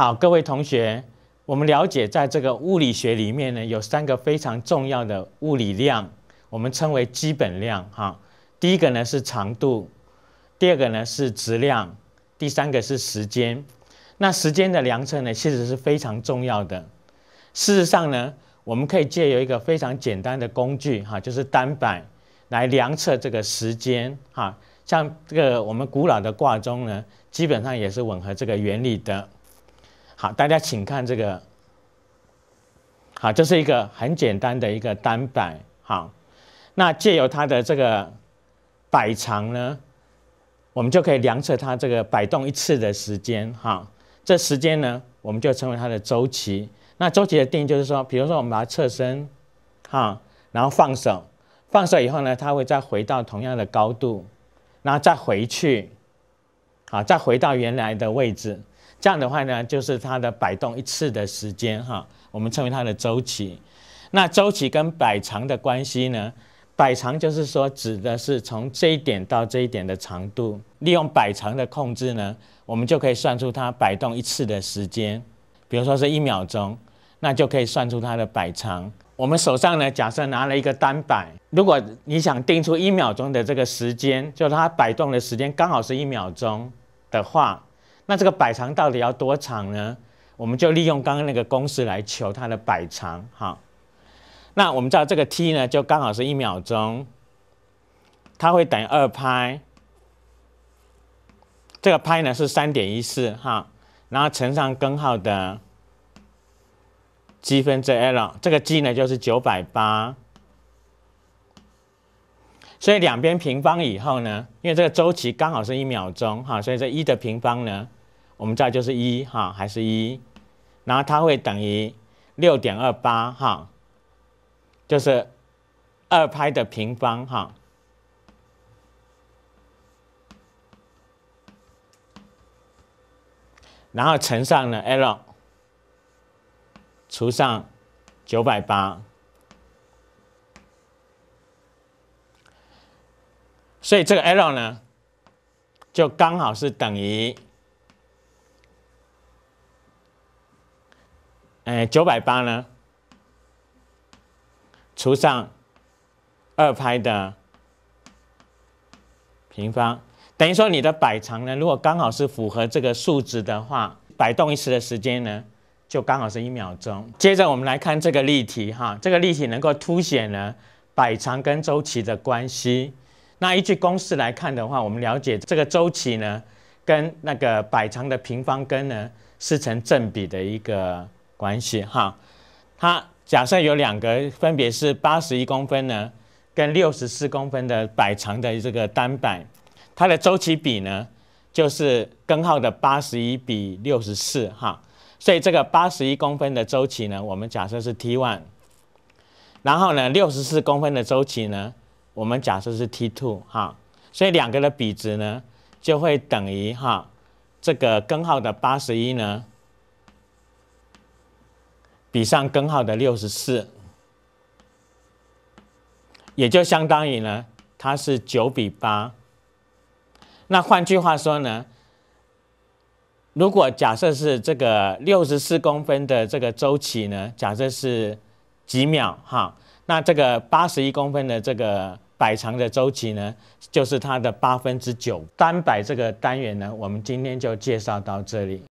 好，各位同学，我们了解，在这个物理学里面呢，有三个非常重要的物理量，我们称为基本量。哈，第一个呢是长度，第二个呢是质量，第三个是时间。那时间的量测呢，其实是非常重要的。事实上呢，我们可以借由一个非常简单的工具，哈，就是单摆来量测这个时间。哈，像这个我们古老的挂钟呢，基本上也是吻合这个原理的。好，大家请看这个。好，这是一个很简单的一个单摆。好，那借由它的这个摆长呢，我们就可以量测它这个摆动一次的时间。哈，这时间呢，我们就称为它的周期。那周期的定义就是说，比如说我们把它侧身，哈，然后放手，放手以后呢，它会再回到同样的高度，然后再回去。好，再回到原来的位置，这样的话呢，就是它的摆动一次的时间，哈，我们称为它的周期。那周期跟摆长的关系呢？摆长就是说指的是从这一点到这一点的长度。利用摆长的控制呢，我们就可以算出它摆动一次的时间。比如说是一秒钟，那就可以算出它的摆长。我们手上呢，假设拿了一个单摆，如果你想定出一秒钟的这个时间，就它摆动的时间刚好是一秒钟。的话，那这个摆长到底要多长呢？我们就利用刚刚那个公式来求它的摆长哈。那我们知道这个 t 呢，就刚好是一秒钟，它会等于二拍，这个拍呢是三点一四哈，然后乘上根号的积分之 l，这个 g 呢就是九百八。所以两边平方以后呢，因为这个周期刚好是一秒钟哈，所以这一的平方呢，我们知道就是一哈，还是一，然后它会等于六点二八哈，就是二拍的平方哈，然后乘上呢 L 除上九百八。所以这个 L 呢，就刚好是等于，哎，九百八呢，除上二拍的平方，等于说你的摆长呢，如果刚好是符合这个数值的话，摆动一次的时间呢，就刚好是一秒钟。接着我们来看这个例题哈，这个例题能够凸显了摆长跟周期的关系。那依据公式来看的话，我们了解这个周期呢，跟那个摆长的平方根呢是成正比的一个关系哈。它假设有两个，分别是八十一公分呢跟六十四公分的摆长的这个单摆，它的周期比呢就是根号的八十一比六十四哈。所以这个八十一公分的周期呢，我们假设是 T one，然后呢六十四公分的周期呢。我们假设是 t two 哈，所以两个的比值呢，就会等于哈，这个根号的八十一呢，比上根号的六十四，也就相当于呢，它是九比八。那换句话说呢，如果假设是这个六十四公分的这个周期呢，假设是几秒哈，那这个八十一公分的这个。百长的周期呢，就是它的八分之九单百这个单元呢，我们今天就介绍到这里。